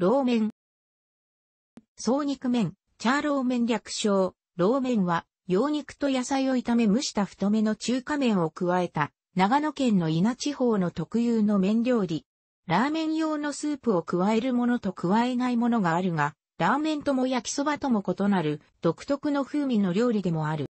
ローメン。総肉麺、チャーローメン略称、ローメンは、洋肉と野菜を炒め蒸した太めの中華麺を加えた、長野県の稲地方の特有の麺料理。ラーメン用のスープを加えるものと加えないものがあるが、ラーメンとも焼きそばとも異なる独特の風味の料理でもある。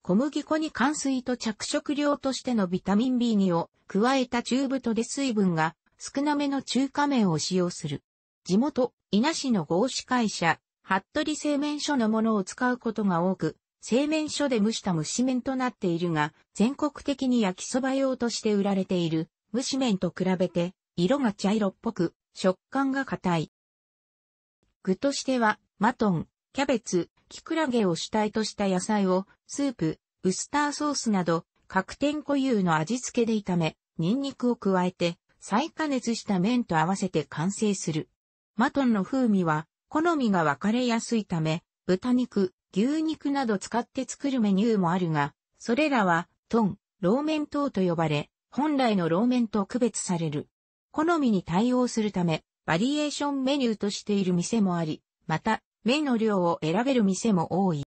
小麦粉に乾水と着色料としてのビタミン B2 を加えた中太で水分が少なめの中華麺を使用する。地元、稲市の合資会社、服部製麺所のものを使うことが多く、製麺所で蒸した蒸し麺となっているが、全国的に焼きそば用として売られている蒸し麺と比べて、色が茶色っぽく、食感が硬い。具としては、マトン、キャベツ、キクラゲを主体とした野菜を、スープ、ウスターソースなど、各店固有の味付けで炒め、ニンニクを加えて、再加熱した麺と合わせて完成する。マトンの風味は、好みが分かれやすいため、豚肉、牛肉など使って作るメニューもあるが、それらは、トン、ローメン等と呼ばれ、本来のローメンと区別される。好みに対応するため、バリエーションメニューとしている店もあり、また、麺の量を選べる店も多い。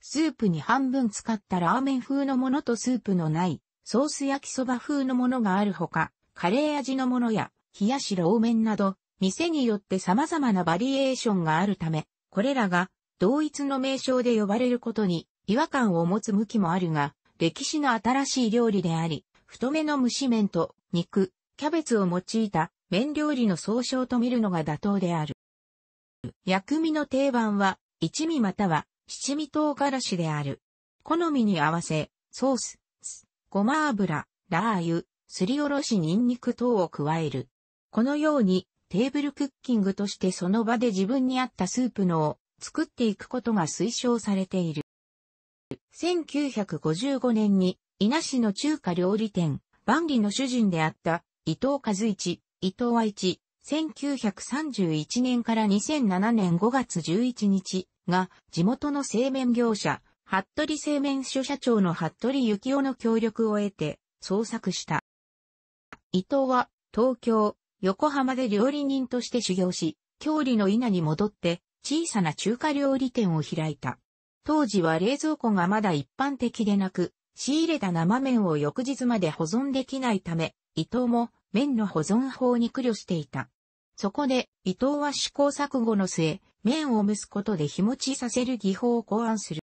スープに半分使ったラーメン風のものとスープのない、ソース焼きそば風のものがあるほか、カレー味のものや、冷やしローメンなど、店によって様々なバリエーションがあるため、これらが同一の名称で呼ばれることに違和感を持つ向きもあるが、歴史の新しい料理であり、太めの蒸し麺と肉、キャベツを用いた麺料理の総称と見るのが妥当である。薬味の定番は一味または七味唐辛子である。好みに合わせ、ソース、ごま油、ラー油、すりおろしニンニク等を加える。このようにテーブルクッキングとしてその場で自分に合ったスープのを作っていくことが推奨されている。1955年に稲市の中華料理店、万里の主人であった伊藤和一、伊藤愛一、1931年から2007年5月11日が地元の製麺業者、服部製麺所社長の服部幸雄の協力を得て創作した。伊藤は東京、横浜で料理人として修行し、郷里の稲に戻って小さな中華料理店を開いた。当時は冷蔵庫がまだ一般的でなく、仕入れた生麺を翌日まで保存できないため、伊藤も麺の保存法に苦慮していた。そこで伊藤は試行錯誤の末、麺を蒸すことで日持ちさせる技法を考案する。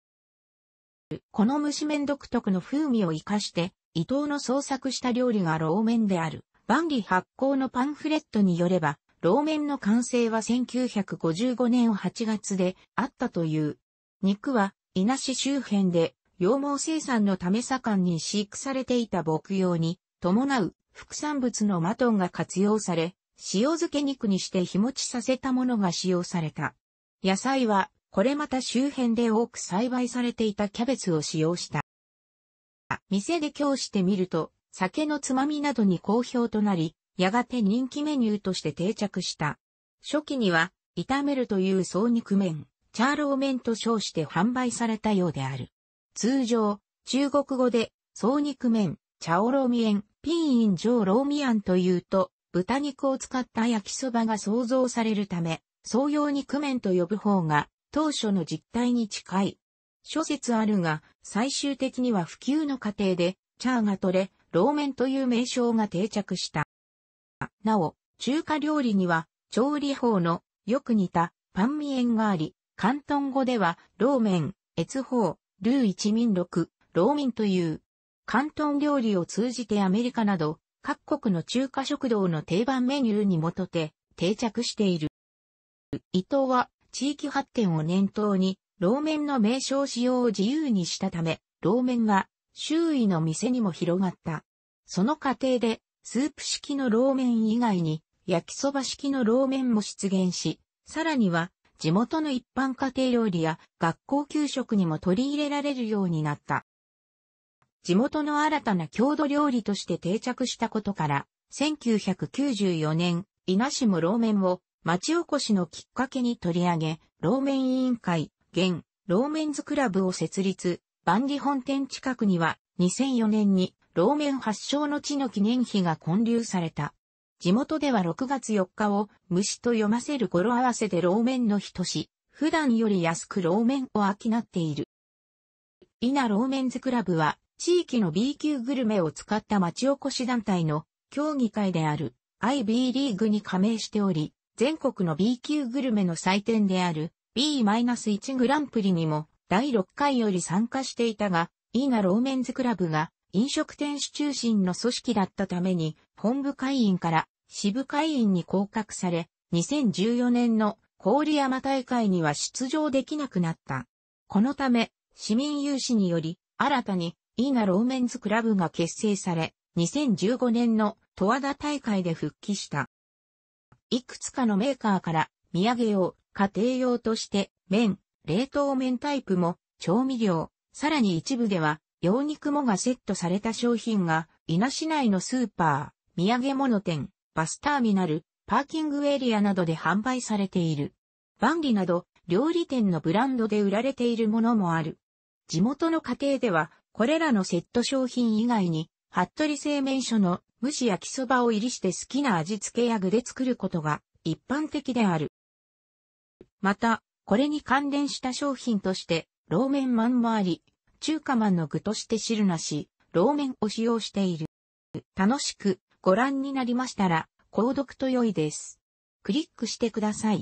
この蒸し麺独特の風味を活かして、伊藤の創作した料理がローメンである。万里発行のパンフレットによれば、メ面の完成は1955年8月であったという。肉は、稲市周辺で、羊毛生産のため盛んに飼育されていた牧羊に、伴う副産物のマトンが活用され、塩漬け肉にして日持ちさせたものが使用された。野菜は、これまた周辺で多く栽培されていたキャベツを使用した。店で今日してみると、酒のつまみなどに好評となり、やがて人気メニューとして定着した。初期には、炒めるという総肉麺、チャーロー麺と称して販売されたようである。通常、中国語で、総肉麺、チャオローミエン、ピーインジョーローミアンというと、豚肉を使った焼きそばが想像されるため、総用肉麺と呼ぶ方が、当初の実態に近い。諸説あるが、最終的には普及の過程で、チャーが取れ、メ麺という名称が定着した。なお、中華料理には、調理法のよく似たパンミエンがあり、関東語では、メ麺、越法、ルー一民六、ミンという、関東料理を通じてアメリカなど、各国の中華食堂の定番メニューに基て定着している。伊藤は地域発展を念頭に、メ麺の名称使用を自由にしたため、メ麺が周囲の店にも広がった。その過程で、スープ式のローメン以外に、焼きそば式のローメンも出現し、さらには、地元の一般家庭料理や学校給食にも取り入れられるようになった。地元の新たな郷土料理として定着したことから、1994年、稲市もローメンを町おこしのきっかけに取り上げ、ローメン委員会、現、ローメンズクラブを設立、万里本店近くには2004年に老面発祥の地の記念碑が建立された。地元では6月4日を虫と読ませる語呂合わせで老面の日とし、普段より安く老面を商っている。伊那老面ズクラブは地域の B 級グルメを使った町おこし団体の協議会である IB リーグに加盟しており、全国の B 級グルメの祭典である B-1 グランプリにも第6回より参加していたが、イーナローメンズクラブが飲食店主中心の組織だったために、本部会員から支部会員に降格され、2014年の郡山大会には出場できなくなった。このため、市民有志により、新たに、イーナローメンズクラブが結成され、2015年の十和田大会で復帰した。いくつかのメーカーから、土産を家庭用として、麺、冷凍麺タイプも、調味料、さらに一部では、洋肉もがセットされた商品が、稲市内のスーパー、土産物店、バスターミナル、パーキングエリアなどで販売されている。万里など、料理店のブランドで売られているものもある。地元の家庭では、これらのセット商品以外に、服部製麺所の蒸し焼きそばを入りして好きな味付けや具で作ることが一般的である。また、これに関連した商品として、ローメンマンもあり、中華マンの具として汁なし、ローメンを使用している。楽しくご覧になりましたら、購読と良いです。クリックしてください。